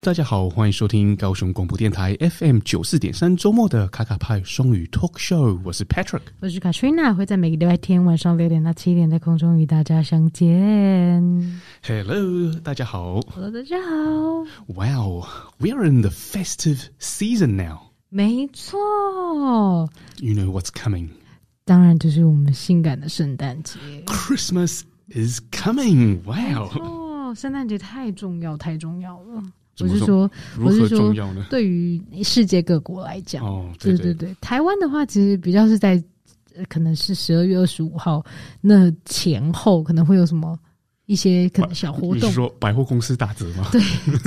大家好，欢迎收听高雄广播电台 FM 九四点三周末的卡卡派双语 Talk Show，我是 Patrick，我是 Katrina，会在每个礼拜天晚上六点到七点在空中与大家相见。Hello，大家好，Hello，大家好。Wow，we are in the festive season now。没错，You know what's coming？当然就是我们性感的圣诞节，Christmas is coming。Wow，圣诞节太重要，太重要了。我是说，我是说，对于世界各国来讲，对对对，台湾的话其实比较是在，可能是十二月二十五号那前后，可能会有什么一些可能小活动，你是说百货公司打折吗？对，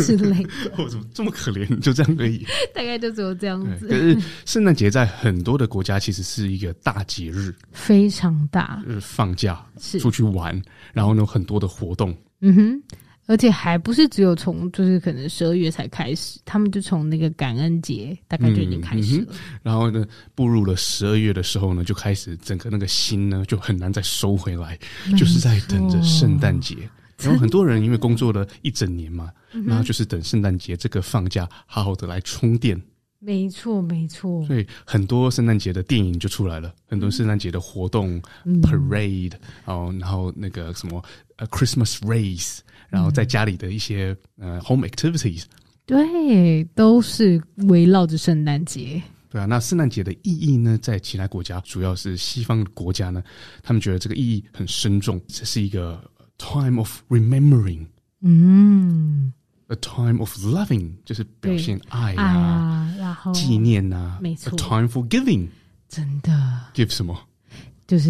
之类。我 怎么这么可怜，就这样而已。大概就只有这样子。可是圣诞节在很多的国家其实是一个大节日，非常大，就是放假，是出去玩，然后呢很多的活动。嗯哼。而且还不是只有从，就是可能十二月才开始，他们就从那个感恩节大概就已经开始了。然后呢，步入了十二月的时候呢，就开始整个那个心呢就很难再收回来，就是在等着圣诞节。然后很多人因为工作了一整年嘛，然后就是等圣诞节这个放假好好的来充电。没错，没错。所以很多圣诞节的电影就出来了，很多圣诞节的活动，parade，然后，然后那个什么，呃，Christmas race，然后在家里的一些呃 home activities，对，都是围绕着圣诞节。对啊，那圣诞节的意义呢，在其他国家，主要是西方国家呢，他们觉得这个意义很深重，这是一个 time of remembering。嗯。a time of loving 就是表现爱呀、啊、哎呀然后纪念呐、啊，没错。A time for giving 真的 give 什么？就是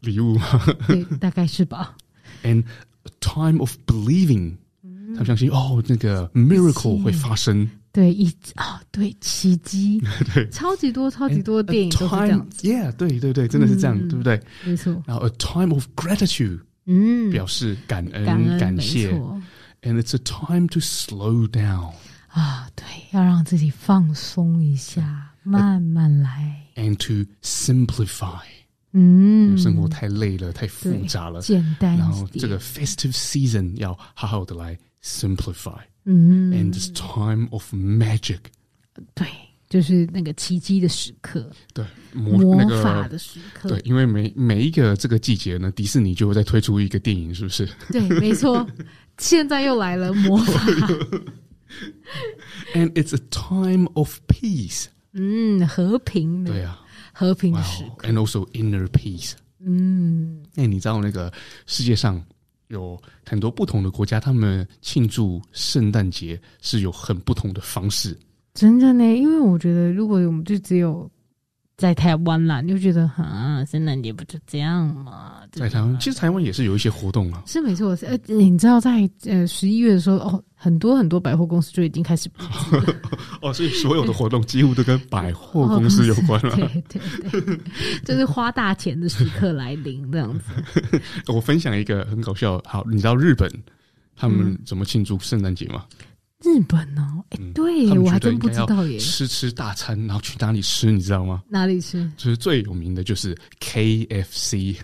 礼物吗？对，大概是吧。And a time of believing，、嗯、他们相信哦，那个 miracle 会发生。对，一哦，对，奇迹，对，超级多，超级多电影都是这样子。Yeah，对对对，真的是这样，嗯、对不对？没错。然后 a time of gratitude，嗯，表示感恩、感谢。没错 and it's a time to slow down. 啊，对，要让自己放松一下，慢慢来。And to simplify，嗯，生活太累了，太复杂了，简单。然后这个 festive season 要好好的来 simplify，嗯，and this time of magic，对。就是那个奇迹的时刻，对魔魔法的时刻，对，因为每每一个这个季节呢，迪士尼就会再推出一个电影，是不是？对，没错，现在又来了魔法。And it's a time of peace。嗯，和平，对啊，和平的时刻。And also inner peace。嗯，那你知道那个世界上有很多不同的国家，他们庆祝圣诞节是有很不同的方式。真的呢，因为我觉得，如果我们就只有在台湾啦，你就觉得啊，圣诞节不就这样嘛？在台湾，其实台湾也是有一些活动啊，是没错，呃，你知道在呃十一月的时候，哦，很多很多百货公司就已经开始。哦，所以所有的活动几乎都跟百货公司有关了。对对对，就是花大钱的时刻来临这样子。我分享一个很搞笑，好，你知道日本他们怎么庆祝圣诞节吗？日本哦，哎，对我还真不知道耶。吃吃大餐，然后去哪里吃？你知道吗？哪里吃？就是最有名的就是 KFC。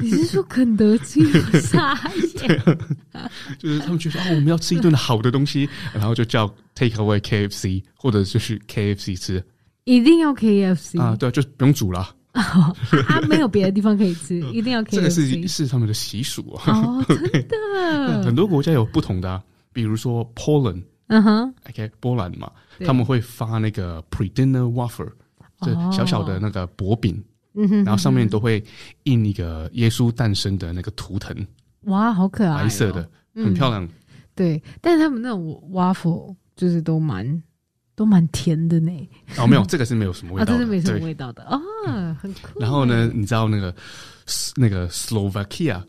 你是说肯德基傻眼？就是他们就说我们要吃一顿好的东西，然后就叫 Take Away KFC，或者就是 KFC 吃。一定要 KFC 啊？对啊，就不用煮了。啊，他没有别的地方可以吃，一定要 K。这个是是他们的习俗啊，真的。很多国家有不同的。比如说 Poland，嗯哼，OK，波兰嘛，他们会发那个 predinner waffle，就小小的那个薄饼，嗯哼，然后上面都会印那个耶稣诞生的那个图腾，哇，好可爱，白色的，很漂亮，对，但是他们那种 waffle 就是都蛮都蛮甜的呢，哦，没有，这个是没有什么味道，的，这是没什么味道的啊，很酷。然后呢，你知道那个那个 Slovakia？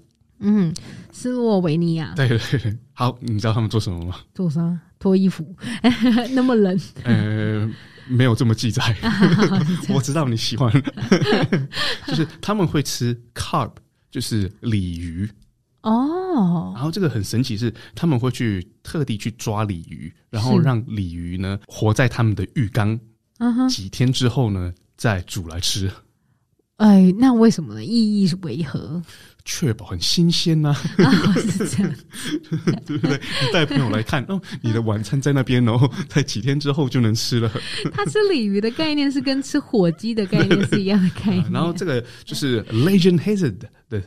嗯，斯洛维尼亚。对对对，好，你知道他们做什么吗？做啥？脱衣服。那么冷。呃，没有这么记载。我知道你喜欢，就是他们会吃 carb，就是鲤鱼。哦。然后这个很神奇是，他们会去特地去抓鲤鱼，然后让鲤鱼呢活在他们的浴缸，几天之后呢再煮来吃。哎，那为什么呢？意义是为何？确保很新鲜呐，是这样，对不对？带朋友来看，哦，你的晚餐在那边哦，在几天之后就能吃了。吃鲤鱼的概念是跟吃火鸡的概念是一样的概念。然后这个就是 Legend Hazard 的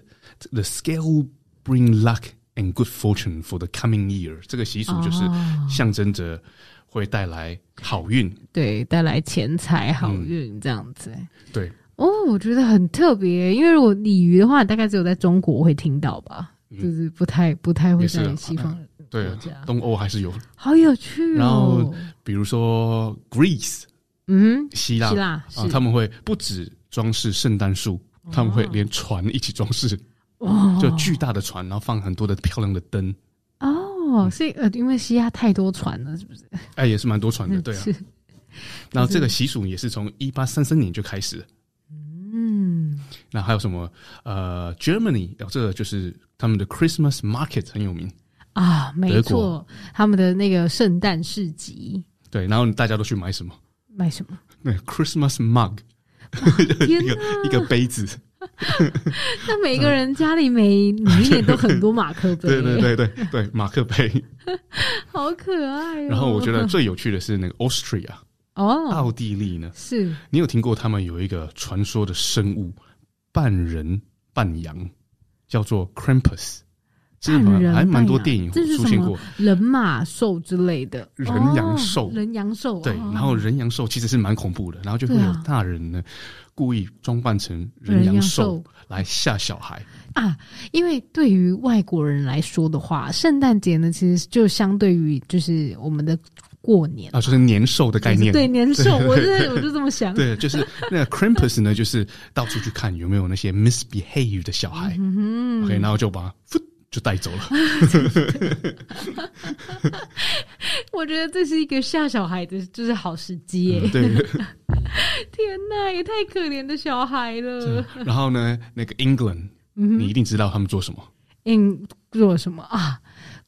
The Scale Bring Luck and Good Fortune for the Coming Year 这个习俗就是象征着会带来好运，对，带来钱财好运这样子，对。哦，我觉得很特别，因为如果鲤鱼的话，大概只有在中国会听到吧，就是不太不太会像西方对东欧还是有，好有趣哦。然后比如说 Greece，嗯，希腊希腊啊，他们会不止装饰圣诞树，他们会连船一起装饰，就巨大的船，然后放很多的漂亮的灯哦。所以呃，因为希腊太多船了，是不是？哎，也是蛮多船的，对啊。然 后这个习俗也是从一八三三年就开始。那还有什么？呃，Germany，这个就是他们的 Christmas Market 很有名啊。没错，他们的那个圣诞市集。对，然后大家都去买什么？买什么？那 Christmas mug，一个一个杯子。那每个人家里每每年都很多马克杯。对对对对对，马克杯。好可爱。然后我觉得最有趣的是那个 Austria，哦，奥地利呢？是你有听过他们有一个传说的生物？半人半羊，叫做 c r a m p u s 这还蛮多电影出现过人马兽之类的，人羊兽，人羊兽。对，然后人羊兽其实是蛮恐怖的，然后就会有大人呢故意装扮成人羊兽来吓小孩啊。因为对于外国人来说的话，圣诞节呢其实就相对于就是我们的。过年啊，就是年兽的概念。对，年兽，我就在我就这么想。对，就是那个 Krampus 呢，就是到处去看有没有那些 misbehave 的小孩，OK，然后就把就带走了。我觉得这是一个吓小孩的，就是好时机。对，天哪，也太可怜的小孩了。然后呢，那个 England，你一定知道他们做什么？In 做什么啊？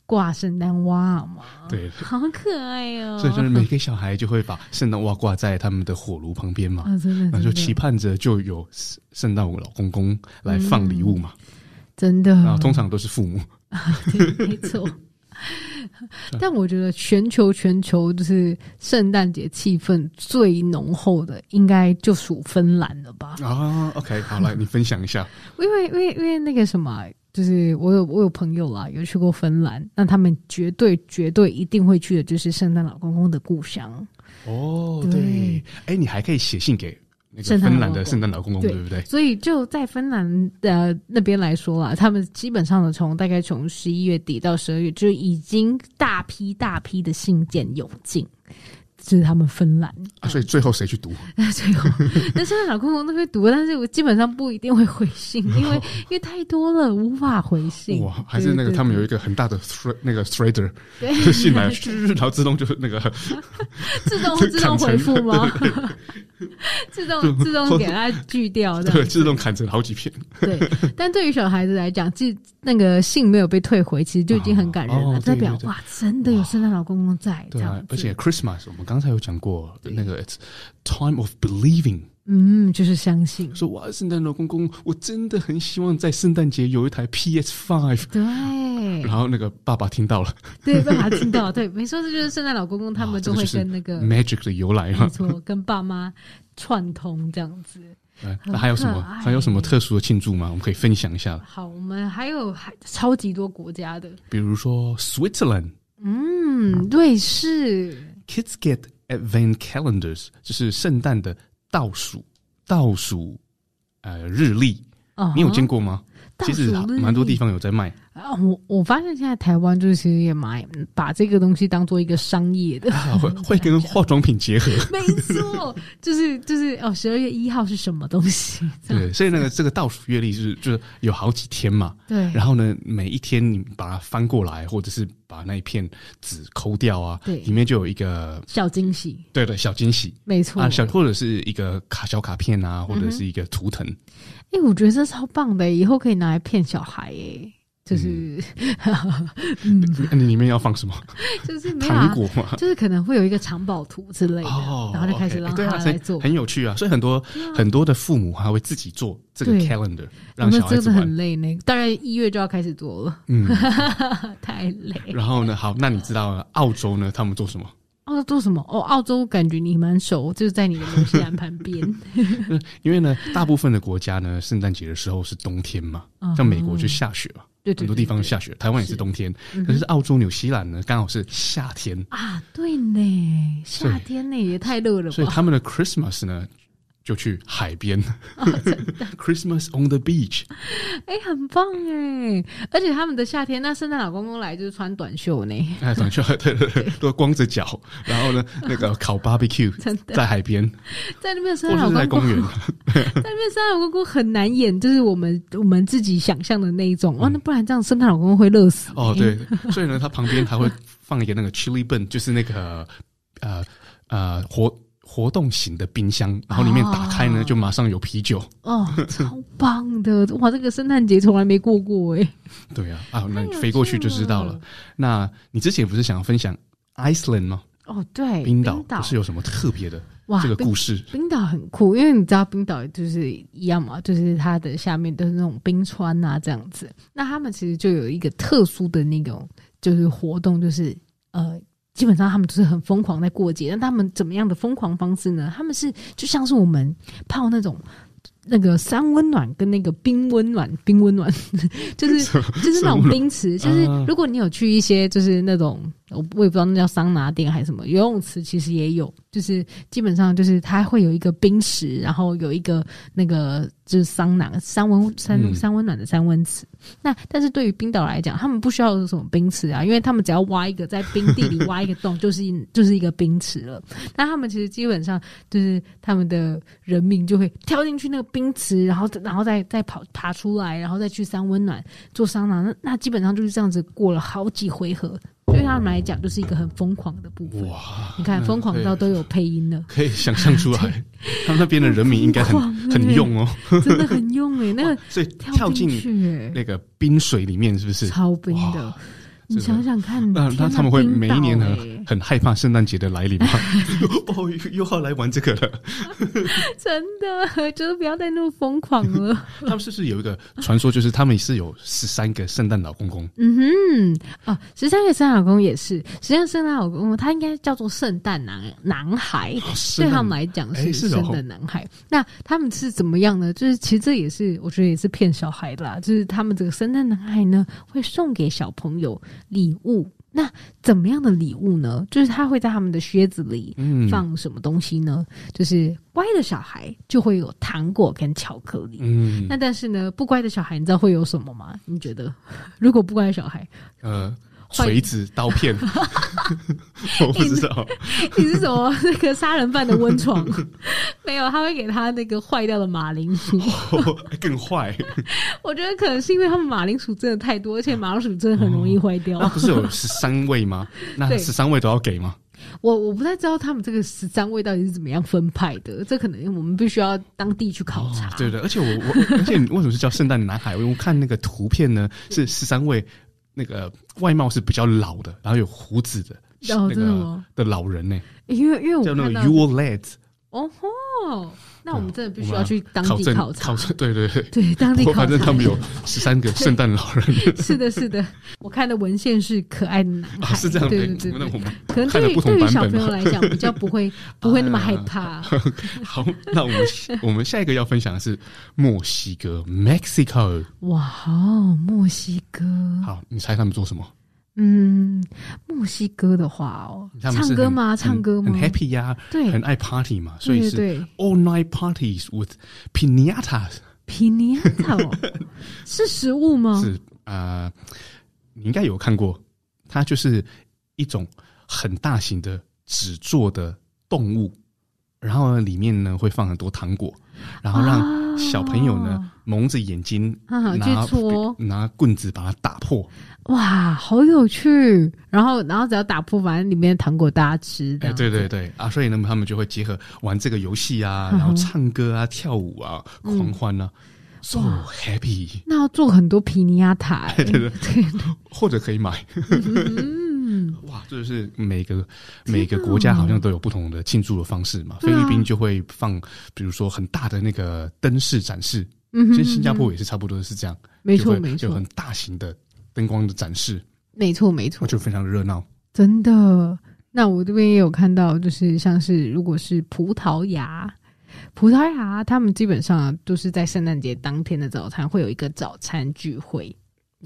挂圣诞袜嘛，对，好可爱哦。所以就是每个小孩就会把圣诞袜挂在他们的火炉旁边嘛，然后就期盼着就有圣诞老公公来放礼物嘛。真的，然后通常都是父母，没错。但我觉得全球全球就是圣诞节气氛最浓厚的，应该就属芬兰了吧？啊，OK，好来，你分享一下。因为因为因为那个什么。就是我有我有朋友啦，有去过芬兰，那他们绝对绝对一定会去的，就是圣诞老公公的故乡。哦，对，哎，你还可以写信给那个芬兰的圣诞老公公，对不对？所以就在芬兰的那边来说啊，他们基本上的从大概从十一月底到十二月，就已经大批大批的信件涌进。就是他们分啊，所以最后谁去读？最后，圣诞老公公都会读，但是我基本上不一定会回信，因为 因为太多了，无法回信。哇，还是那个他们有一个很大的那个 threader，就信来，然后自动就是那个 自动自动回复吗？自动自动给他锯掉的，自动砍成好几片。对，但对于小孩子来讲，这那个信没有被退回，其实就已经很感人了，代表哇，真的有圣诞老公公在对、而且 Christmas 我们刚。刚才有讲过那个，Time s t of Believing，嗯，就是相信。说哇，圣诞老公公，我真的很希望在圣诞节有一台 PS Five。对，然后那个爸爸听到了，对，爸爸听到，对，没错，这就是圣诞老公公，他们都会跟那个 Magic 的由来。没错，跟爸妈串通这样子。那还有什么？还有什么特殊的庆祝吗？我们可以分享一下。好，我们还有还超级多国家的，比如说 Switzerland，嗯，瑞士。Kids get advent calendars，就是圣诞的倒数倒数呃日历，你有见过吗？其实蛮多地方有在卖啊，我我发现现在台湾就是其实也蛮把这个东西当做一个商业的，会 会跟化妆品结合，没错，就是就是哦，十二月一号是什么东西？对，所以那个这个倒数月历是就是有好几天嘛，对，然后呢，每一天你把它翻过来，或者是把那一片纸抠掉啊，对，里面就有一个小惊喜，对的，小惊喜，没错啊，小或者是一个卡小卡片啊，或者是一个图腾。哎，我觉得这超棒的，以后可以拿来骗小孩耶。就是。你里面要放什么？就是糖果嘛，就是可能会有一个藏宝图之类的，然后就开始让他来做，很有趣啊。所以很多很多的父母还会自己做这个 calendar，让小孩子玩。这个很累，那大概一月就要开始做了，嗯，太累。然后呢？好，那你知道澳洲呢？他们做什么？澳洲什么？哦，澳洲感觉你蛮熟，就是在你的纽西兰旁边。因为呢，大部分的国家呢，圣诞节的时候是冬天嘛，像美国就下雪嘛，对，很多地方下雪，台湾也是冬天，可是澳洲、纽西兰呢，刚好是夏天啊，对呢，夏天呢也太热了，所以他们的 Christmas 呢。就去海边，Christmas on the beach，哎，很棒哎！而且他们的夏天，那圣诞老公公来就是穿短袖呢，哎，短袖，对对对，都光着脚，然后呢，那个烤 BBQ，在海边，在那边圣诞老公公，在在公那边圣诞老公公很难演，就是我们我们自己想象的那种哦，那不然这样圣诞老公公会热死哦。对，所以呢，他旁边还会放一个那个 Chili Bun，就是那个呃呃火。活动型的冰箱，然后里面打开呢，就马上有啤酒。哦，超棒的！哇，这个圣诞节从来没过过哎。对啊，啊，那飞过去就知道了。那你之前不是想要分享 Iceland 吗？哦，对，冰岛是有什么特别的这个故事？冰岛很酷，因为你知道冰岛就是一样嘛，就是它的下面都是那种冰川啊，这样子。那他们其实就有一个特殊的那种，就是活动，就是呃。基本上他们都是很疯狂在过节，那他们怎么样的疯狂方式呢？他们是就像是我们泡那种那个三温暖跟那个冰温暖冰温暖，就是就是那种冰池。就是如果你有去一些，就是那种我我也不知道那叫桑拿店还是什么，游泳池其实也有。就是基本上就是它会有一个冰池，然后有一个那个就是桑拿三温三三温暖的三温池。那但是对于冰岛来讲，他们不需要什么冰池啊，因为他们只要挖一个在冰地里挖一个洞，就是 就是一个冰池了。那他们其实基本上就是他们的人民就会跳进去那个冰池，然后然后再再跑爬出来，然后再去三温暖做桑拿。那那基本上就是这样子过了好几回合。他们来讲，就是一个很疯狂的部分。哇，你看疯狂到都有配音了，可以想象出来，他们那边的人民应该很很用哦，真的很用哎，那个跳进去、那个冰水里面是不是超冰的？你想想看，那那他们会每一年呢很害怕圣诞节的来临吗？哦，又又来玩这个了，真的就是不要再那么疯狂了。他们是不是有一个传说，就是他们是有十三个圣诞老公公？嗯哼，哦，十三个圣诞老公也是，十三个圣诞老公公，他应该叫做圣诞男男孩。对他们来讲是圣诞男孩。那他们是怎么样呢？就是其实这也是我觉得也是骗小孩啦，就是他们这个圣诞男孩呢，会送给小朋友。礼物那怎么样的礼物呢？就是他会在他们的靴子里放什么东西呢？就是乖的小孩就会有糖果跟巧克力，嗯，那但是呢，不乖的小孩你知道会有什么吗？你觉得 如果不乖的小孩，嗯。锤子刀片，我不知道你是什么那个杀人犯的温床？没有，他会给他那个坏掉的马铃薯，更坏。我觉得可能是因为他们马铃薯真的太多，而且马铃薯真的很容易坏掉。不是有十三位吗？那十三位都要给吗？我我不太知道他们这个十三位到底是怎么样分派的，这可能我们必须要当地去考察。对对，而且我我而且为什么是叫圣诞男孩？因为我看那个图片呢，是十三位。那个外貌是比较老的，然后有胡子的那个的老人呢？因为因为我叫那个 u r l e t 哦吼！那我们真的必须要去当地考察，对对对，对当地考察。反正他们有十三个圣诞老人。是的，是的，我看的文献是可爱的男孩，是这样子。对对对，可能对于对于小朋友来讲，比较不会 不会那么害怕。好，那我们我们下一个要分享的是墨西哥 Mexico。哇哦，墨西哥！好，你猜他们做什么？嗯，墨西哥的话哦，唱歌吗？唱歌吗？Happy 呀，对，很爱 Party 嘛，所以是 All Night Parties with p i n a t a s p i n a t a s 是食物吗？是啊，你应该有看过，它就是一种很大型的纸做的动物，然后呢，里面呢会放很多糖果。然后让小朋友呢蒙着眼睛，拿拿棍子把它打破，哇，好有趣！然后，然后只要打破完，里面糖果大家吃。哎，对对对，啊，所以那他们就会结合玩这个游戏啊，然后唱歌啊，跳舞啊，狂欢啊。s o happy。那要做很多皮尼亚塔，对对对，或者可以买。哇，这就是每个每个国家好像都有不同的庆祝的方式嘛。菲律宾就会放，比如说很大的那个灯饰展示。嗯，其实新加坡也是差不多是这样，没错没错，就很大型的灯光的展示。没错没错，就非常的热闹。真的，那我这边也有看到，就是像是如果是葡萄牙，葡萄牙他们基本上都是在圣诞节当天的早餐会有一个早餐聚会。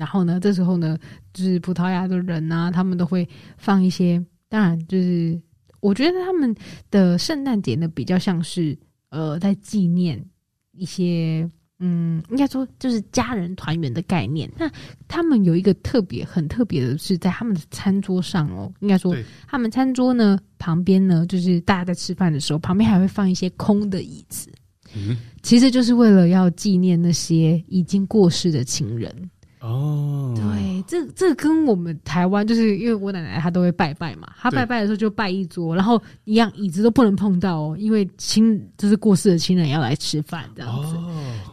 然后呢？这时候呢，就是葡萄牙的人啊，他们都会放一些。当然，就是我觉得他们的圣诞节呢，比较像是呃，在纪念一些嗯，应该说就是家人团圆的概念。那他们有一个特别很特别的是，在他们的餐桌上哦，应该说他们餐桌呢旁边呢，就是大家在吃饭的时候，旁边还会放一些空的椅子。嗯，其实就是为了要纪念那些已经过世的亲人。哦，对，这这跟我们台湾就是因为我奶奶她都会拜拜嘛，她拜拜的时候就拜一桌，然后一样椅子都不能碰到，哦，因为亲就是过世的亲人要来吃饭这样子。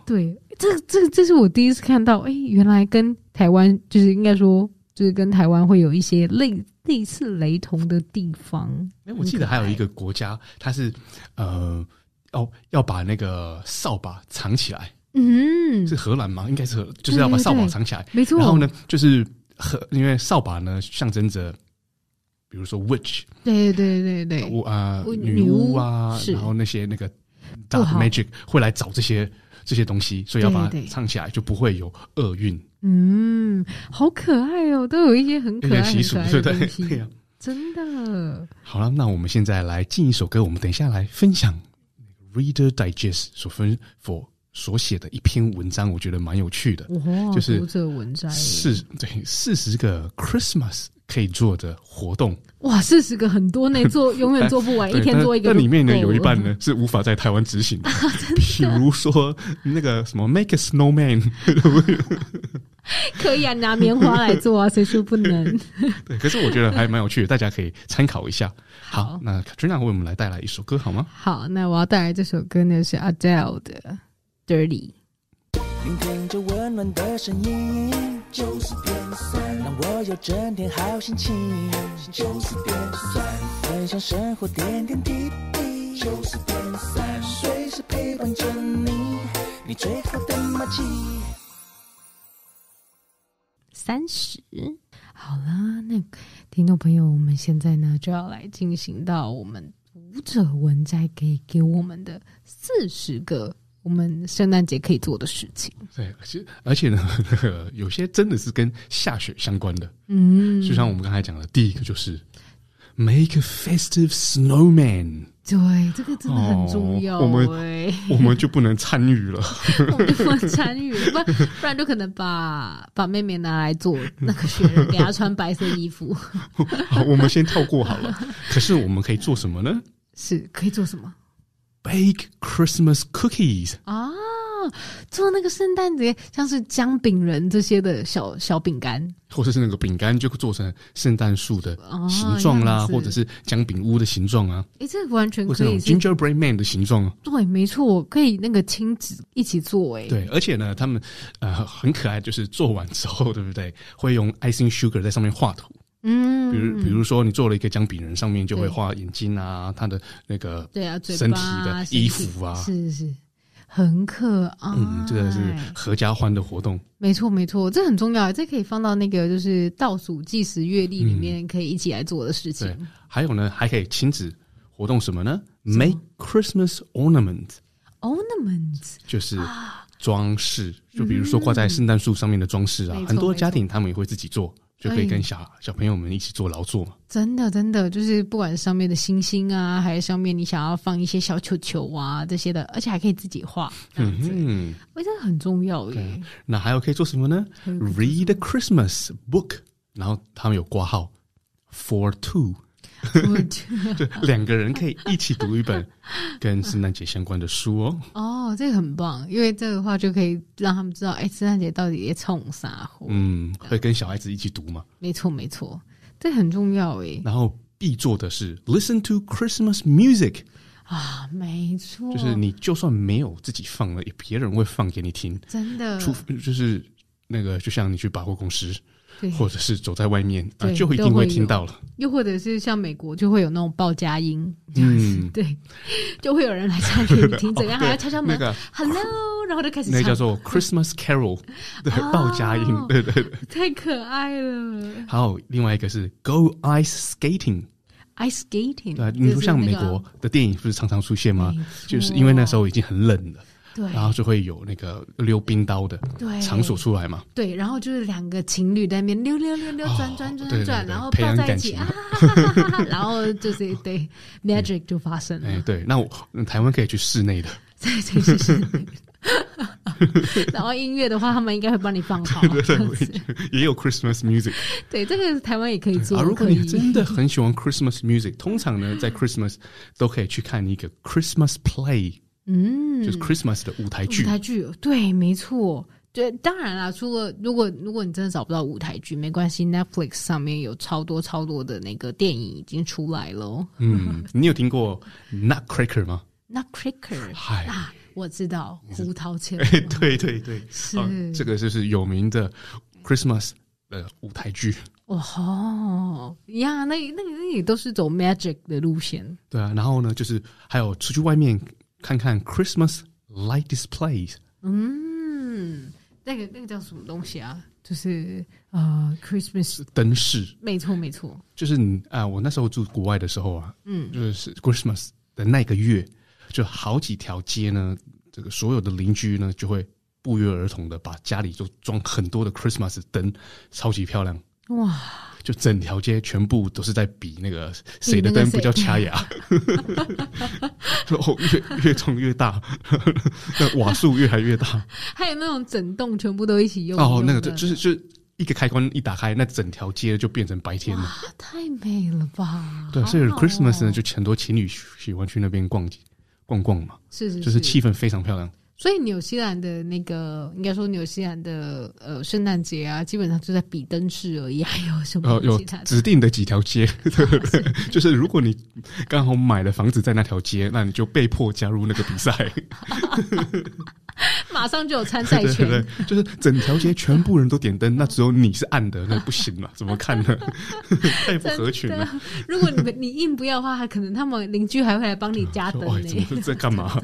对，这这这是我第一次看到，哎，原来跟台湾就是应该说就是跟台湾会有一些类类似雷同的地方。哎，我记得还有一个国家，它是呃，哦，要把那个扫把藏起来。是荷兰吗？应该是就是要把扫把藏起来。没错。然后呢，就是和，因为扫把呢象征着，比如说 witch，对对对对，巫啊，女巫啊，然后那些那个 dark magic 会来找这些这些东西，所以要把它藏起来，就不会有厄运。嗯，好可爱哦，都有一些很可爱的习俗，对对对呀，真的。好了，那我们现在来进一首歌，我们等一下来分享 Reader Digest 所分 for。所写的一篇文章，我觉得蛮有趣的，就是这个文章是对四十个 Christmas 可以做的活动哇，四十个很多呢，做 永远做不完，一天做一个。那里面呢有一半呢是无法在台湾执行的，比如说那个什么 make a snowman，可以啊，拿棉花来做啊，谁说不能？对，可是我觉得还蛮有趣的，大家可以参考一下。好，那 c a t r i n a 为我们来带来一首歌，好吗？好，那我要带来这首歌呢是 Adele 的。dirty，三十好啦，那听众朋友，我们现在呢就要来进行到我们读者文摘给给我们的四十个。我们圣诞节可以做的事情，对，而且而且呢，那个有些真的是跟下雪相关的，嗯，就像我们刚才讲的，第一个就是 make a festive snowman，对，这个真的很重要，我们我们就不能参与了，我们就不能参与，不然 不然就可能把把妹妹拿来做那个雪人，给她穿白色衣服，好，我们先跳过好了。可是我们可以做什么呢？是可以做什么？Make Christmas cookies 啊，做那个圣诞节像是姜饼人这些的小小饼干，或者是那个饼干就做成圣诞树的形状啦，或者是姜饼屋的形状啊。哎，这个完全可以，是 Gingerbread man 的形状啊。对，没错，我可以那个亲子一起做哎。对，而且呢，他们呃很可爱，就是做完之后，对不对？会用 icing sugar 在上面画图。嗯，比如比如说，你做了一个姜饼人，上面就会画眼睛啊，他的那个对啊，身体的衣服啊，是是是，很可爱。嗯，这个是合家欢的活动，没错没错，这很重要，这可以放到那个就是倒数计时月历里面，可以一起来做的事情。对，还有呢，还可以亲子活动什么呢？Make Christmas ornament，ornament 就是装饰，就比如说挂在圣诞树上面的装饰啊，很多家庭他们也会自己做。就可以跟小小朋友们一起做劳作嘛！真的，真的就是不管上面的星星啊，还是上面你想要放一些小球球啊这些的，而且还可以自己画，嗯嗯。我真的很重要耶。那还有可以做什么呢？Read Christmas book，然后他们有挂号，for two。对，两个人可以一起读一本 跟圣诞节相关的书哦。哦，这个很棒，因为这个话就可以让他们知道，哎，圣诞节到底也冲啥货。嗯，会跟小孩子一起读吗？没错，没错，这很重要哎。然后必做的是 listen to Christmas music 啊，没错，就是你就算没有自己放了，也别人会放给你听。真的，除就是。那个就像你去百货公司，或者是走在外面，就一定会听到了。又或者是像美国，就会有那种报佳音，嗯，对，就会有人来敲门，听 怎样还要敲敲门，那个 Hello，然后就开始。那个叫做 Christmas Carol，报佳音，对对对，太可爱了。还有另外一个是 Go Ice Skating，Ice Skating，对你说像美国的电影，不是常常出现吗？就是因为那时候已经很冷了。然后就会有那个溜冰刀的场所出来嘛？对，然后就是两个情侣在那边溜溜溜溜转转转转，然后培养感情，然后就是一对 magic 就发生了。哎，对，那我台湾可以去室内的，在在室内。然后音乐的话，他们应该会帮你放好。对对对，也有 Christmas music。对，这个台湾也可以做。如果你真的很喜欢 Christmas music，通常呢，在 Christmas 都可以去看一个 Christmas play。嗯，就是 Christmas 的舞台剧，舞台剧对，没错。对，当然啦，如果如果如果你真的找不到舞台剧，没关系，Netflix 上面有超多超多的那个电影已经出来了。嗯，你有听过 Nutcracker 吗？Nutcracker，啊，我知道，胡桃钳。哎，对对对，是这个就是有名的 Christmas 的舞台剧。哇哦，呀，那那那也都是走 magic 的路线。对啊，然后呢，就是还有出去外面。看看 Christmas light displays。嗯，那个那个叫什么东西啊？就是啊，Christmas 灯饰。没错，没错。就是你啊，我那时候住国外的时候啊，嗯，就是 Christmas 的那个月，就好几条街呢，这个所有的邻居呢，就会不约而同的把家里就装很多的 Christmas 灯，超级漂亮。哇！就整条街全部都是在比那个谁的灯不叫掐牙，就 哦越越冲越大，那瓦数越来越大。还有那种整栋全部都一起用哦，那个就是就是一个开关一打开，那整条街就变成白天了，太美了吧！对，所以 Christmas 呢，就很多情侣喜欢去那边逛逛逛嘛，是是，就是气氛非常漂亮。所以纽西兰的那个，应该说纽西兰的呃圣诞节啊，基本上就在比灯饰而已。还有什么？呃，有指定的几条街，就是如果你刚好买了房子在那条街，那你就被迫加入那个比赛，马上就有参赛权。对就是整条街全部人都点灯，那只有你是暗的，那不行了，怎么看呢？太不合群了。如果你你硬不要的话，可能他们邻居还会来帮你加灯呢。在干嘛？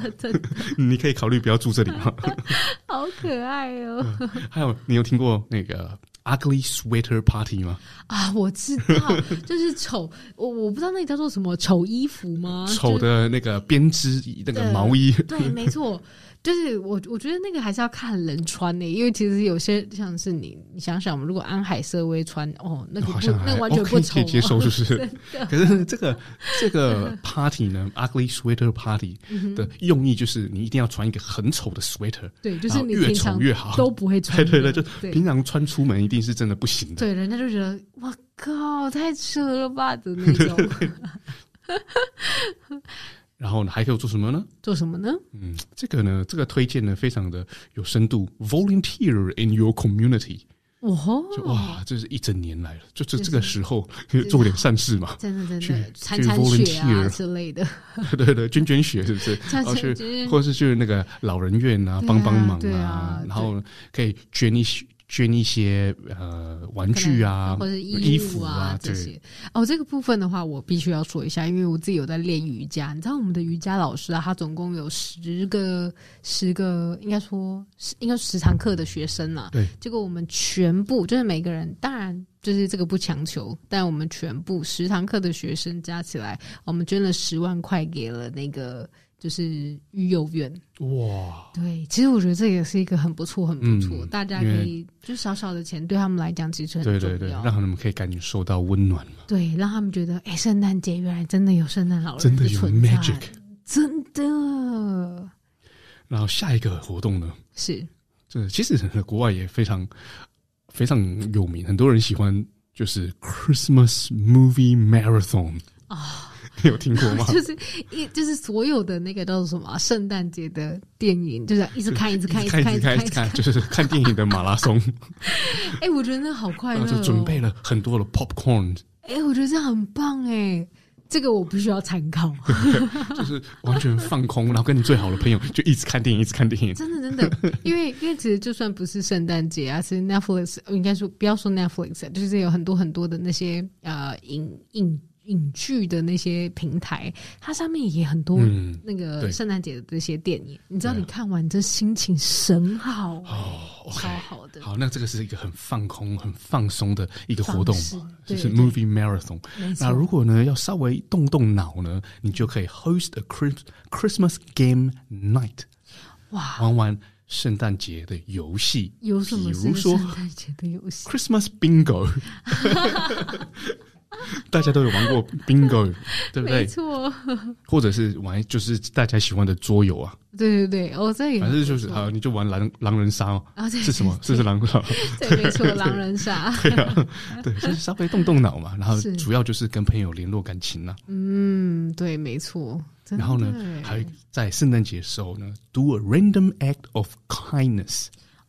你可以考虑不要。住这里吗？好可爱哦！还有，你有听过那个 Ugly Sweater Party 吗？啊，我知道，就是丑。我我不知道那里叫做什么，丑衣服吗？丑的那个编织那个毛衣，对，没错。就是我，我觉得那个还是要看人穿呢，因为其实有些像是你，你想想，如果安海瑟薇穿，哦，那好像那完全 OK，接受就是。可是这个这个 party 呢，Ugly Sweater Party 的用意就是，你一定要穿一个很丑的 sweater，对，就是越丑越好，都不会 穿。对对对，就平常穿出门一定是真的不行的。对，人家就觉得哇靠，太合了吧，真的。然后还可以做什么呢？做什么呢？嗯，这个呢，这个推荐呢，非常的有深度。Volunteer in your community，哇，这是一整年来了，就这这个时候可以做点善事嘛？真的真的，去 volunteer 之类的。对对，捐捐血是不是？然后去，或者是去那个老人院啊，帮帮忙啊，然后可以捐一些。捐一些呃玩具啊，或者衣服啊这些哦。这个部分的话，我必须要说一下，因为我自己有在练瑜伽。你知道我们的瑜伽老师啊，他总共有十个，十个应该说应该十堂课的学生了。对，结果我们全部就是每个人，当然就是这个不强求，但我们全部十堂课的学生加起来，我们捐了十万块给了那个。就是有缘哇！对，其实我觉得这也是一个很不错、很不错，大家可以就少少的钱对他们来讲其实很重要，让他们可以感受到温暖嘛。对，让他们觉得哎，圣诞节原来真的有圣诞老人，真的有 magic，真的。然后下一个活动呢？是这其实国外也非常非常有名，很多人喜欢就是 Christmas Movie Marathon 啊。有听过吗？就是一就是所有的那个叫做什么圣诞节的电影，就是一直看一直看一直看一直看，就是看电影的马拉松。哎，我觉得那好快乐。就准备了很多的 popcorn。哎，我觉得这样很棒哎，这个我不需要参考。就是完全放空，然后跟你最好的朋友就一直看电影，一直看电影。真的真的，因为因为其实就算不是圣诞节啊，是 Netflix，应该说不要说 Netflix，就是有很多很多的那些呃影影影剧的那些平台，它上面也很多那个圣诞节的这些电影。你知道，你看完这心情神好，哦，okay, 超好的。好，那这个是一个很放空、很放松的一个活动，就是 Movie Marathon。那如果呢，要稍微动动脑呢，你就可以 Host a Christmas Christmas Game Night。哇，玩玩圣诞节的游戏有什么？比如说圣诞节的游戏，Christmas Bingo。大家都有玩过 bingo，对不对？没错，或者是玩就是大家喜欢的桌游啊。对对对，我这反正就是好，你就玩狼狼人杀哦。是什么？这 是狼人杀。没错，狼人杀。对啊，对，稍微动动脑嘛。然后主要就是跟朋友联络感情啦。嗯，对，没错。然后呢，还在圣诞节的时候呢，do a random act of kindness。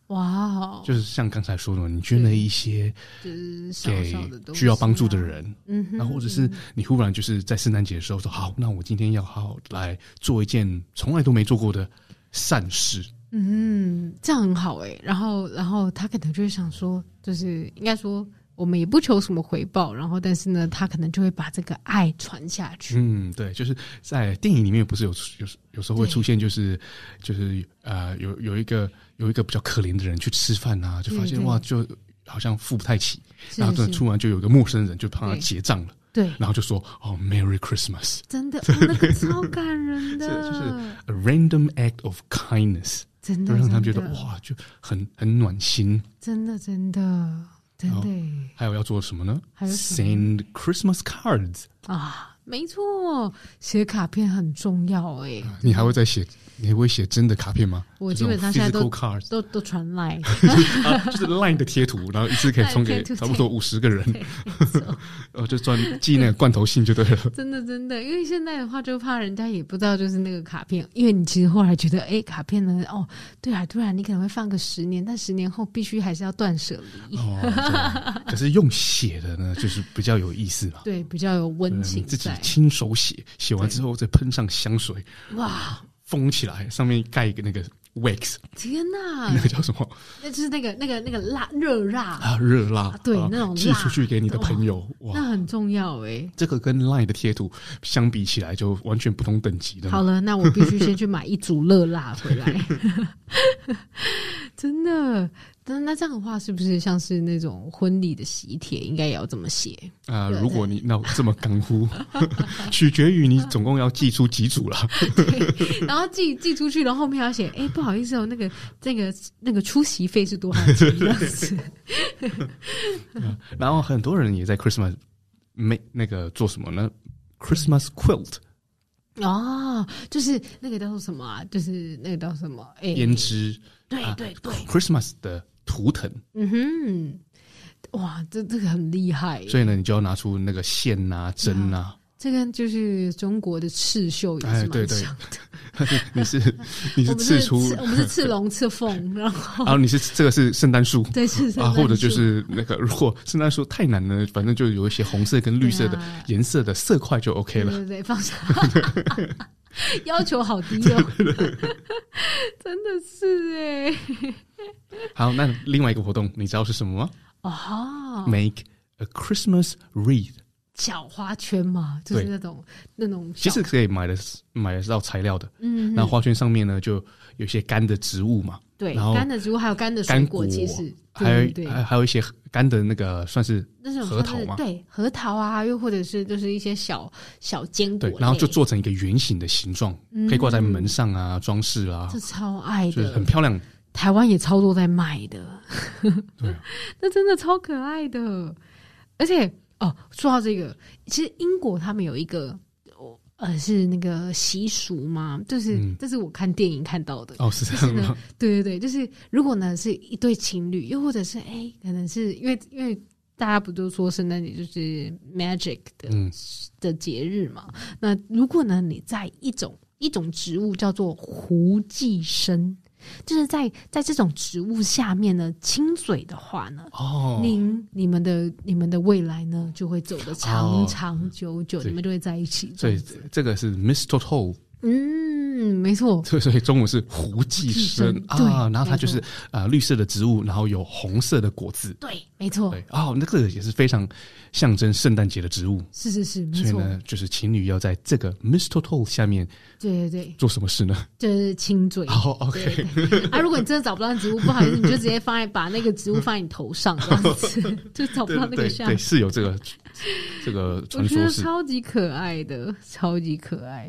哇哦！就是像刚才说的，你捐了一些给需要帮助的人，嗯，然后或者是你忽然就是在圣诞节的时候说好，那我今天要好好来做一件从来都没做过的善事。嗯嗯，这样很好哎。然后，然后他可能就是想说，就是应该说。我们也不求什么回报，然后但是呢，他可能就会把这个爱传下去。嗯，对，就是在电影里面不是有有有时候会出现，就是就是呃，有有一个有一个比较可怜的人去吃饭啊，就发现哇，就好像付不太起，然后突然出完就有个陌生人就帮他结账了。对，然后就说哦，Merry Christmas，真的，超感人的，就是 a random act of kindness，真的，让他觉得哇，就很很暖心，真的，真的。真的，还有要做什么呢？还有 send Christmas cards 啊，没错，写卡片很重要哎，你还会再写。你会写真的卡片吗？我基本上现在都 cards 都都传 line，就是 line 的贴图，然后一次可以充给差不多五十个人，然 后就专寄那个罐头信就对了。真的真的，因为现在的话就怕人家也不知道，就是那个卡片，因为你其实后来觉得，哎，卡片呢，哦，对啊，突然你可能会放个十年，但十年后必须还是要断舍离。可是用写的呢，就是比较有意思啊，对，比较有温情，自己亲手写，写完之后再喷上香水，哇！封起来，上面盖一个那个 wax。天哪，那个叫什么？那就是那个、那个、那个辣热辣啊，热辣，对，那种寄出去给你的朋友，哇，那很重要哎。这个跟 line 的贴图相比起来，就完全不同等级的。好了，那我必须先去买一组热辣回来，真的。那那这样的话，是不是像是那种婚礼的喜帖应该也要这么写啊？如果你那这么干呼，取决于你总共要寄出几组了。然后寄寄出去，然后后面要写，哎，不好意思哦，那个那个那个出席费是多少钱 然后很多人也在 Christmas 没那个做什么呢？Christmas quilt 哦，就是那个叫做什么啊？就是那个叫什么？哎，脂。对对对，Christmas 的。图腾，嗯哼，哇，这这个很厉害。所以呢，你就要拿出那个线呐、针呐。这个就是中国的刺绣，也是蛮像的。你是你是刺出，我们是刺龙刺凤，然后然后你是这个是圣诞树，对是啊，或者就是那个，如果圣诞树太难了，反正就有一些红色跟绿色的颜色的色块就 OK 了。对对对，放下。要求好低哦，真的是哎。好，那另外一个活动你知道是什么吗？啊，Make a Christmas wreath。小花圈嘛，就是那种那种，其实可以买的买得到材料的。嗯，那花圈上面呢，就有些干的植物嘛，对，干的植物还有干的干果，其实还有对，还有一些干的那个算是那种核桃嘛，对，核桃啊，又或者是就是一些小小坚果，然后就做成一个圆形的形状，可以挂在门上啊，装饰啊，这超爱的，很漂亮。台湾也超多在卖的，对，那真的超可爱的，而且。哦，说到这个，其实英国他们有一个，呃，是那个习俗嘛，就是这是我看电影看到的哦，是是的，对对对，就是如果呢是一对情侣，又或者是哎，可能是因为因为大家不都说圣诞节就是 magic 的的节日嘛，那如果呢你在一种一种植物叫做胡寄生。就是在在这种植物下面呢亲嘴的话呢，哦，您你们的你们的未来呢就会走得长长久久，你们就会在一起。所以这个是 Mr. t o e 嗯，没错。所以中文是胡寄生啊，然后它就是啊绿色的植物，然后有红色的果子。对，没错。哦，那个也是非常象征圣诞节的植物。是是是，所以呢，就是情侣要在这个 Mister Tall 下面。对对对。做什么事呢？就是亲嘴。好 OK。啊，如果你真的找不到植物，不好意思，你就直接放在把那个植物放在你头上这样子，就找不到那个像。对，是有这个这个传说。我觉得超级可爱的，超级可爱。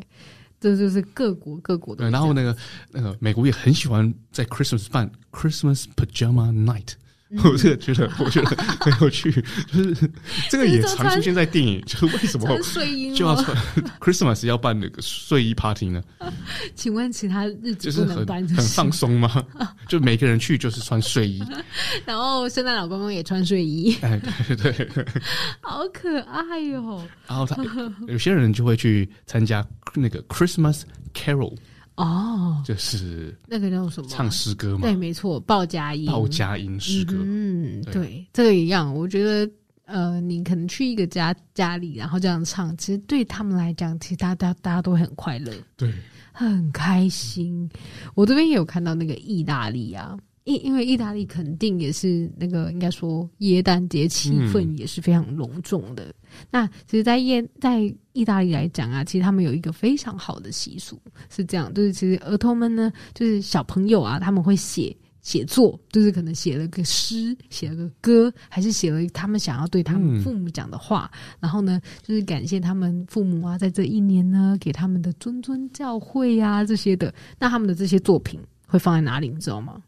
这就是各国各国的。然后那个那个美国也很喜欢在 Christmas 办 Christmas pajama night。我这个觉得，我觉得很有趣，就是 这个也常出现在电影，就是为什么就要穿 Christmas 要办那个睡衣 party 呢？请问其他日子不能穿很放松吗？就每个人去就是穿睡衣，然后圣诞老公公也穿睡衣，哎对对，好可爱哟。然后他有些人就会去参加那个 Christmas Carol。哦，就是那个叫什么？唱诗歌吗？对，没错，鲍家音，鲍家音诗歌。嗯，对，这个一样。我觉得，呃，你可能去一个家家里，然后这样唱，其实对他们来讲，其实大大大家都很快乐，对，很开心。我这边也有看到那个意大利啊。因因为意大利肯定也是那个，应该说耶诞节气氛也是非常隆重的。那其实，在耶在意大利来讲啊，其实他们有一个非常好的习俗，是这样，就是其实儿童们呢，就是小朋友啊，他们会写写作，就是可能写了个诗，写了个歌，还是写了他们想要对他们父母讲的话，然后呢，就是感谢他们父母啊，在这一年呢给他们的谆谆教诲呀这些的。那他们的这些作品会放在哪里？你知道吗？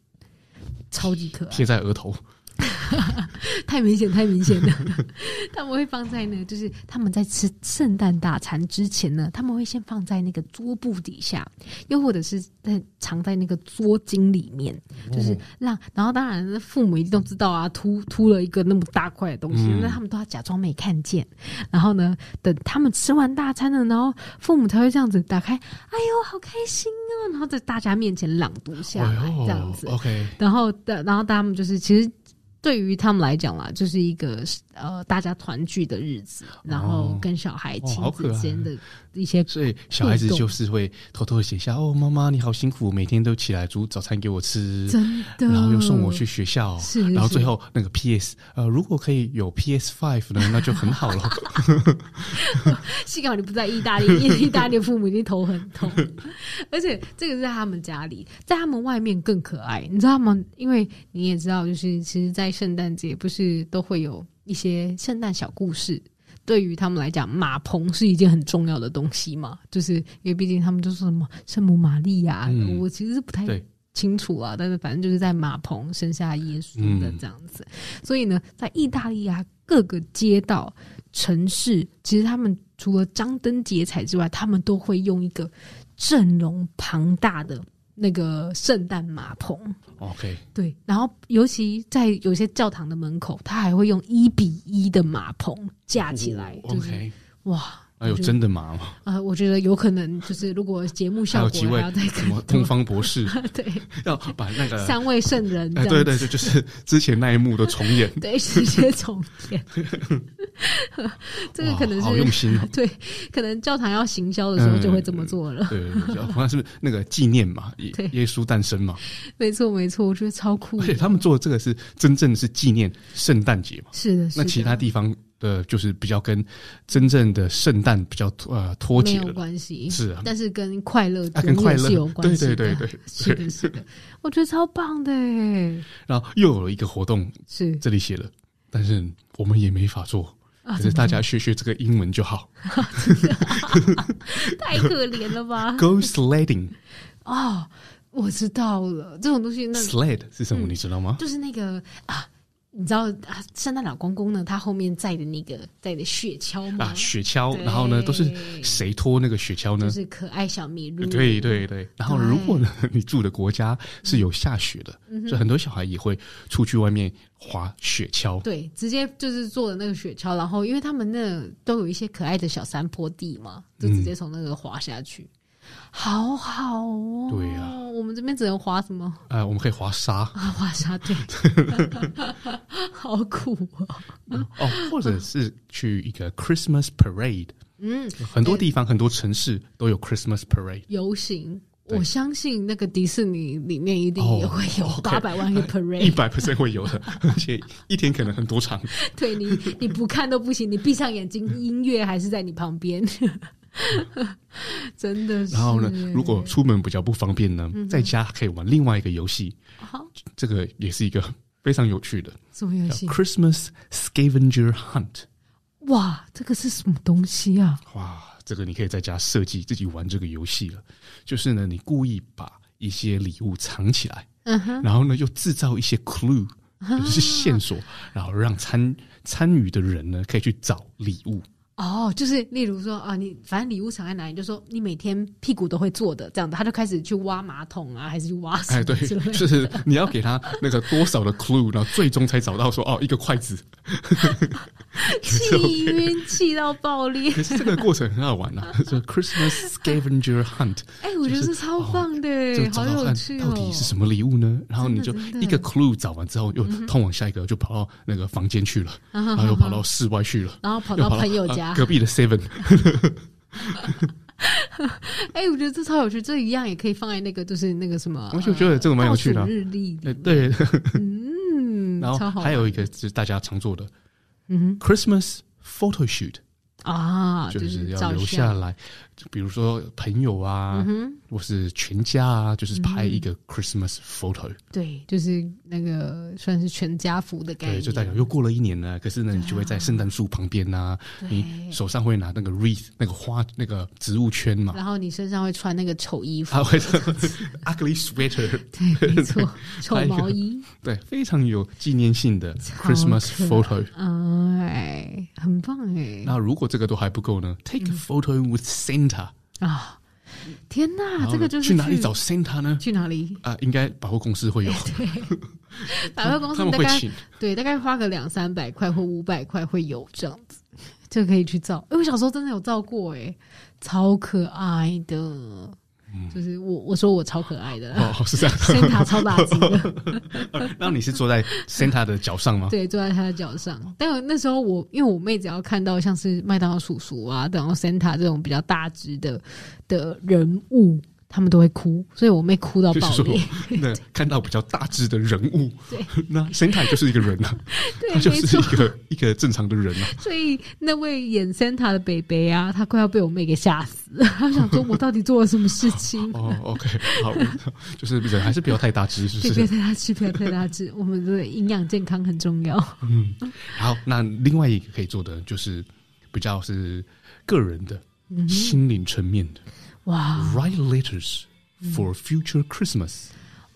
超级可爱，贴在额头。太明显，太明显了。他们会放在呢，就是他们在吃圣诞大餐之前呢，他们会先放在那个桌布底下，又或者是在藏在那个桌巾里面，就是让然后当然父母一定都知道啊，突突了一个那么大块的东西，那他们都要假装没看见。然后呢，等他们吃完大餐了，然后父母才会这样子打开，哎呦，好开心哦！然后在大家面前朗读下来，这样子。OK，然后的，然后他们就是其实。对于他们来讲啦，就是一个呃，大家团聚的日子，然后跟小孩亲子间的。一些，所以小孩子就是会偷偷的写下：“哦，妈妈你好辛苦，每天都起来煮早餐给我吃，真的，然后又送我去学校，然后最后那个 PS，呃，如果可以有 PS Five 呢，那就很好了。”幸好你不在意大利，意大利父母一定头很痛。而且这个是在他们家里，在他们外面更可爱。你知道吗？因为你也知道，就是其实，在圣诞节不是都会有一些圣诞小故事。对于他们来讲，马棚是一件很重要的东西嘛，就是因为毕竟他们都是什么圣母玛利亚，我其实是不太清楚啊，但是反正就是在马棚生下耶稣的这样子，所以呢，在意大利啊各个街道、城市，其实他们除了张灯结彩之外，他们都会用一个阵容庞大的。那个圣诞马棚，OK，对，然后尤其在有些教堂的门口，他还会用一比一的马棚架起来，就是哇。哎呦，真的吗？啊，我觉得有可能，就是如果节目效果还要再位什么东方博士，对，要把那个三位圣人，对对对，就是之前那一幕的重演，对，直接重演。这个可能是好用心哦，对，可能教堂要行销的时候就会这么做了。对，好像是不是那个纪念嘛，耶耶稣诞生嘛。没错，没错，我觉得超酷。他们做的这个是真正是纪念圣诞节嘛？是的，是。那其他地方。的就是比较跟真正的圣诞比较脱呃脱节了关系，是，但是跟快乐啊跟快乐有关系，对对对对，是的，我觉得超棒的然后又有了一个活动，是这里写了，但是我们也没法做，可是大家学学这个英文就好，太可怜了吧？Go sledding！哦，我知道了，这种东西那 sled 是什么？你知道吗？就是那个啊。你知道啊，圣诞老公公呢？他后面载的那个载的雪橇吗？啊，雪橇。然后呢，都是谁拖那个雪橇呢？就是可爱小麋鹿。对对对。然后，如果呢，你住的国家是有下雪的，所以很多小孩也会出去外面滑雪橇。对，直接就是坐的那个雪橇，然后因为他们那都有一些可爱的小山坡地嘛，就直接从那个滑下去。好好哦，对呀，我们这边只能滑什么？哎，我们可以滑沙，滑沙对，好酷哦！或者是去一个 Christmas Parade，嗯，很多地方很多城市都有 Christmas Parade 游行。我相信那个迪士尼里面一定也会有八百万个 Parade，一百 percent 会有的，而且一天可能很多场。对你，你不看都不行，你闭上眼睛，音乐还是在你旁边。真的。然后呢，如果出门比较不方便呢，在家可以玩另外一个游戏，这个也是一个非常有趣的。什么游戏？Christmas Scavenger Hunt。哇，这个是什么东西啊？哇，这个你可以在家设计自己玩这个游戏了。就是呢，你故意把一些礼物藏起来，然后呢，又制造一些 clue，就是线索，然后让参参与的人呢，可以去找礼物。哦，就是例如说啊，你反正礼物藏在哪里，就说你每天屁股都会坐的这样的，他就开始去挖马桶啊，还是去挖什对，就是你要给他那个多少的 clue，然后最终才找到说哦，一个筷子。气晕气到爆裂，可是这个过程很好玩啊！这 Christmas Scavenger Hunt，哎，我觉得超棒的，好有趣。到底是什么礼物呢？然后你就一个 clue 找完之后，又通往下一个，就跑到那个房间去了，然后又跑到室外去了，然后跑到朋友家隔壁的 Seven。哎，我觉得这超有趣，这一样也可以放在那个，就是那个什么，我就觉得这个蛮有趣的。日历，对，嗯，然后还有一个是大家常做的。c h r i s t m a s photoshoot 啊，就是要留下来。就比如说朋友啊，或是全家啊，就是拍一个 Christmas photo。对，就是那个算是全家福的感觉，对，就代表又过了一年了。可是呢，你就会在圣诞树旁边呐，你手上会拿那个 wreath，那个花那个植物圈嘛。然后你身上会穿那个丑衣服，ugly 会 sweater。对，没错，丑毛衣。对，非常有纪念性的 Christmas photo。哎，很棒哎。那如果这个都还不够呢？Take a photo with Santa。啊，天哪，这个就是去哪里找 Santa 呢？去哪里啊？应该百货公司会有，百货公司应该对，大概花个两三百块或五百块会有这样子，就可以去照。哎，我小时候真的有照过，哎，超可爱的。就是我，我说我超可爱的，Santa 哦，是 超大只。那你是坐在 Santa 的脚上吗？对，坐在他的脚上。但我那时候，我因为我妹只要看到像是麦当劳叔叔啊，然后 Santa 这种比较大只的的人物。他们都会哭，所以我妹哭到爆 那看到比较大只的人物，那神 a 就是一个人呐，他就是一个一个正常的人。所以那位演 Santa 的北北啊，他快要被我妹给吓死了。他想说，我到底做了什么事情？哦，OK，好，就是人还是不要太大只，是不是？不要太大只，不要太大只。我们的营养健康很重要。嗯，好，那另外一个可以做的就是比较是个人的心灵层面的。哇！Write letters for future Christmas。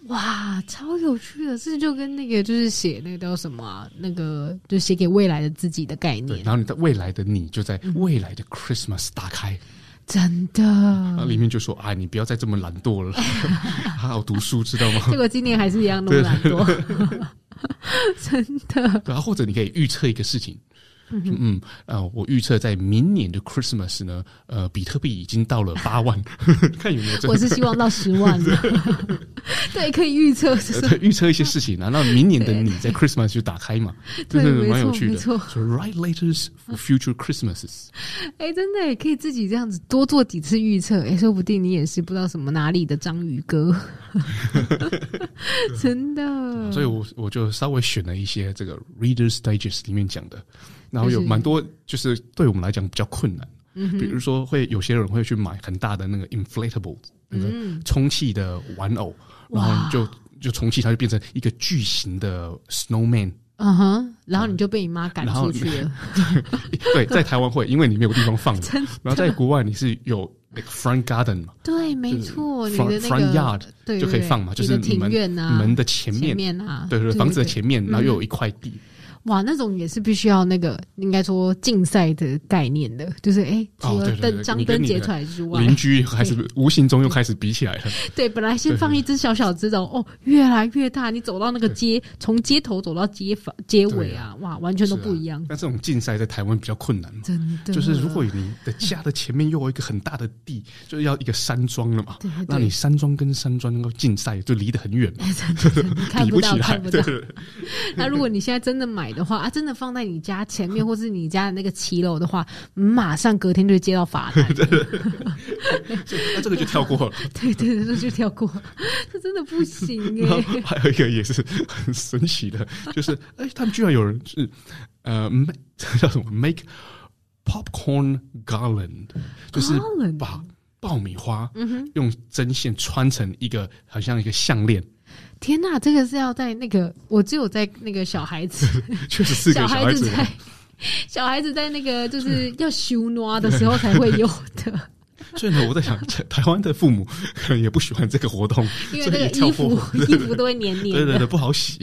哇，超有趣的，这就跟那个就是写那个叫什么，那个就写给未来的自己的概念。对，然后你的未来的你就在未来的 Christmas 打开。真的。啊，里面就说啊，你不要再这么懒惰了，好好读书，知道吗？结果今年还是一样那么懒惰，真的。然后或者你可以预测一个事情。嗯，呃，我预测在明年的 Christmas 呢，呃，比特币已经到了八万，看有没有。我是希望到十万 对，可以预测，预测一些事情。难道明年的你在 Christmas 就打开嘛，对，蛮有趣的。所以 write letters for future Christmases，哎，真的也可以自己这样子多做几次预测，哎，说不定你也是不知道什么哪里的章鱼哥，真的。所以，我我就稍微选了一些这个 reader stages 里面讲的。然后有蛮多，就是对我们来讲比较困难。嗯，比如说会有些人会去买很大的那个 inflatable，那个充气的玩偶，然后就就充气，它就变成一个巨型的 snowman。嗯哼，然后你就被你妈赶出去了。对，在台湾会，因为你没有地方放嘛。然后在国外你是有 front garden 嘛。对，没错，你的 front yard 就可以放嘛，就是你们你院门的前面，面啊，对对，房子的前面，然后又有一块地。哇，那种也是必须要那个，应该说竞赛的概念的，就是哎，除了灯张灯结彩之外，邻居开始无形中又开始比起来了。对，本来先放一只小小只的，哦，越来越大，你走到那个街，从街头走到街坊街尾啊，哇，完全都不一样。那这种竞赛在台湾比较困难，真的，就是如果你的家的前面又有一个很大的地，就是要一个山庄了嘛，那你山庄跟山庄能够竞赛，就离得很远，比不起来。那如果你现在真的买。的话啊，真的放在你家前面，或是你家的那个骑楼的话，马上隔天就接到法兰。那这个就跳过了。对 对对，就跳过。这真的不行哎。还有一个也是很神奇的，就是哎，他们居然有人是呃，叫什么 make popcorn garland，就是把爆米花用针线穿成一个，好像一个项链。天呐，这个是要在那个，我只有在那个小孩子，确实是小孩子在 小孩子在那个就是要修挠的时候才会有的。所以呢，我在想，台湾的父母可能也不喜欢这个活动，因为那个衣服衣服都会黏黏，对对对，不好洗。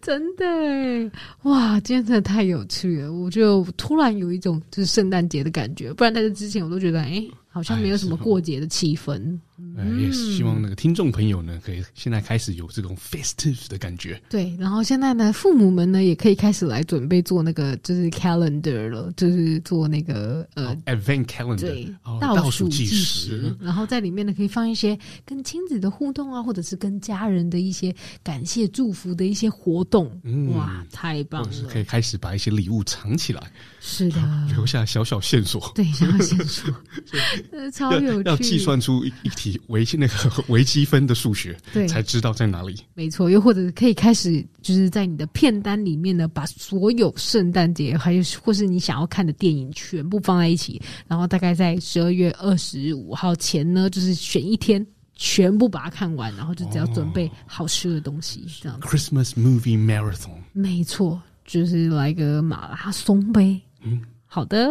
真的，哇，今天真的太有趣了！我就突然有一种就是圣诞节的感觉，不然在这之前，我都觉得哎，好像没有什么过节的气氛。嗯、也希望那个听众朋友呢，可以现在开始有这种 festive 的感觉。对，然后现在呢，父母们呢，也可以开始来准备做那个就是 calendar 了，就是做那个呃 advent calendar，对，倒数计时，然后在里面呢，可以放一些跟亲子的互动啊，或者是跟家人的一些感谢祝福的一些活动。哇，太棒！了！可以开始把一些礼物藏起来，是的，留下小小线索。对，小小线索，呃，超有趣。要计算出一天。维基那个微 积分的数学，对，才知道在哪里。没错，又或者可以开始，就是在你的片单里面呢，把所有圣诞节还有或是你想要看的电影全部放在一起，然后大概在十二月二十五号前呢，就是选一天全部把它看完，然后就只要准备好吃的东西这样。Christmas movie marathon，没错，就是来个马拉松呗。嗯。好的，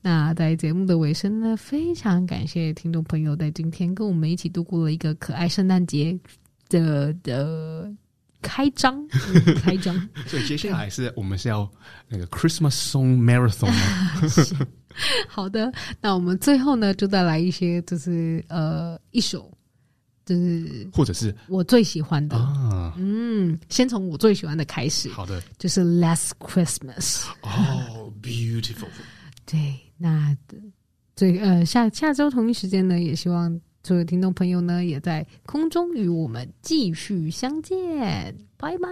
那在节目的尾声呢，非常感谢听众朋友在今天跟我们一起度过了一个可爱圣诞节的的开张 开张。所以接下来是我们是要那个 Christmas song marathon 吗？好的，那我们最后呢，就再来一些，就是呃一首。就是，或者是我最喜欢的啊，嗯，先从我最喜欢的开始。好的，就是 Last Christmas。Oh, beautiful。对，那最呃下下周同一时间呢，也希望所有听众朋友呢，也在空中与我们继续相见。拜拜。